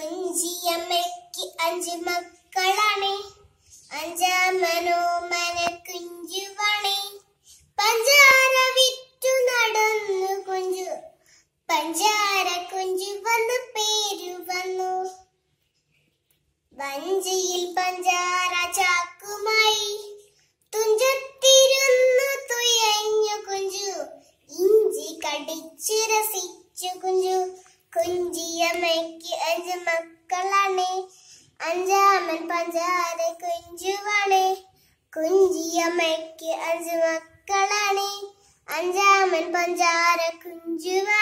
കുഞ്ചിയമ്മയ്ക്ക് അഞ്ച് മക്കളാണ് അഞ്ചാമനോ മന കുഞ്ചുവണേ പഞ്ചാര വിറ്റു നടന്നു കുഞ്ചു പഞ്ചാര കുഞ്ചു വന്ന് പേരു വന്നു വഞ്ചിയിൽ പഞ്ചാര ചാക്കുമായി തുഞ്ചത്തിരുന്നു തുയഞ്ഞു കുഞ്ചു ഇഞ്ചി കടിച്ചു രസിച്ചു കുഞ്ചു കുഞ്ചിയമ്മയ്ക്ക് അഞ്ച് മക്കളാണ് അഞ്ചാമൻ പഞ്ചാര കുഞ്ചുവാണ് കുഞ്ചിയമ്മയ്ക്ക് അഞ്ച് മക്കളാണ് അഞ്ചാമൻ പഞ്ചാര കുഞ്ചുവാണ്